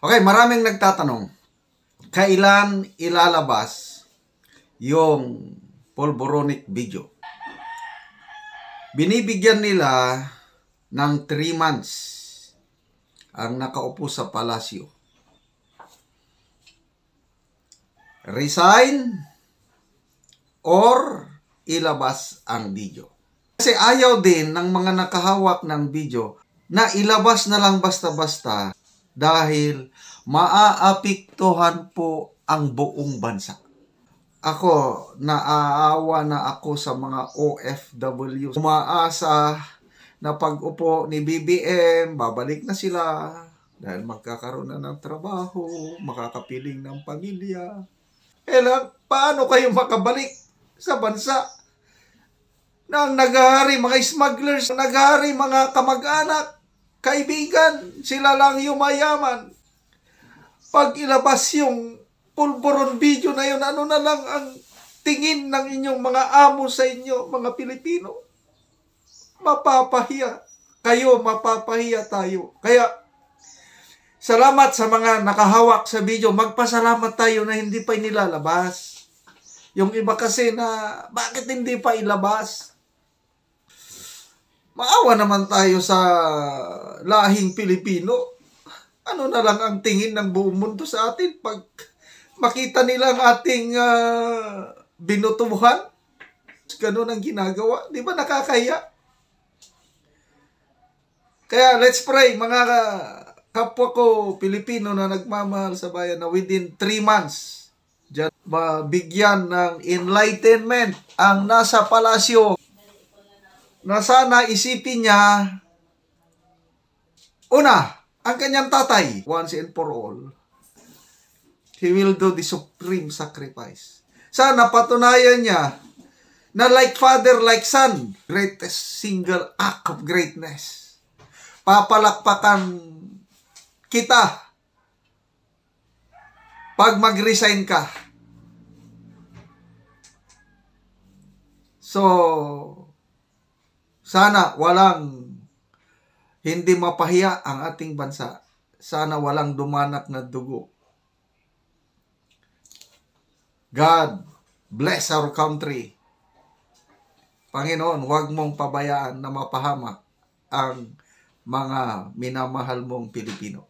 Okay, maraming nagtatanong, kailan ilalabas yung polboronic video? Binibigyan nila ng 3 months ang nakaupo sa palasyo. Resign or ilabas ang video. Kasi ayaw din ng mga nakahawak ng video na ilabas na lang basta-basta dahil maaapiktuhan po ang buong bansa. Ako, naaawa na ako sa mga OFW. Umaasa na pag-upo ni BBM, babalik na sila dahil magkakaroon na ng trabaho, makakapiling ng pamilya. Eh lang, paano kayo makabalik sa bansa na ang naghahari mga smugglers, naghahari mga kamag-anak, Kaibigan, sila lang yung mayaman. Pag ilabas yung pulboron video na yun, ano na lang ang tingin ng inyong mga amo sa inyo, mga Pilipino? Mapapahiya. Kayo, mapapahiya tayo. Kaya, salamat sa mga nakahawak sa video. Magpasalamat tayo na hindi pa nilalabas. Yung iba kasi na, bakit hindi pa ilabas? Maawa naman tayo sa lahing Pilipino. Ano na lang ang tingin ng buong mundo sa atin pag makita nila ang ating uh, binutuhan? Ganun ang ginagawa. Di ba nakakaya? Kaya let's pray mga kapwa ko Pilipino na nagmamahal sa bayan na within 3 months dyan mabigyan ng enlightenment ang nasa palasyo na sana isipin niya una, ang kanyang tatay once and for all. He will do the supreme sacrifice. Sana patunayan niya na like father, like son, greatest single act of greatness. Papalakpakan kita pag mag-resign ka. So, sana walang hindi mapahiya ang ating bansa. Sana walang dumanak na dugo. God bless our country. Panginoon, huwag mong pabayaan na mapahama ang mga minamahal mong Pilipino.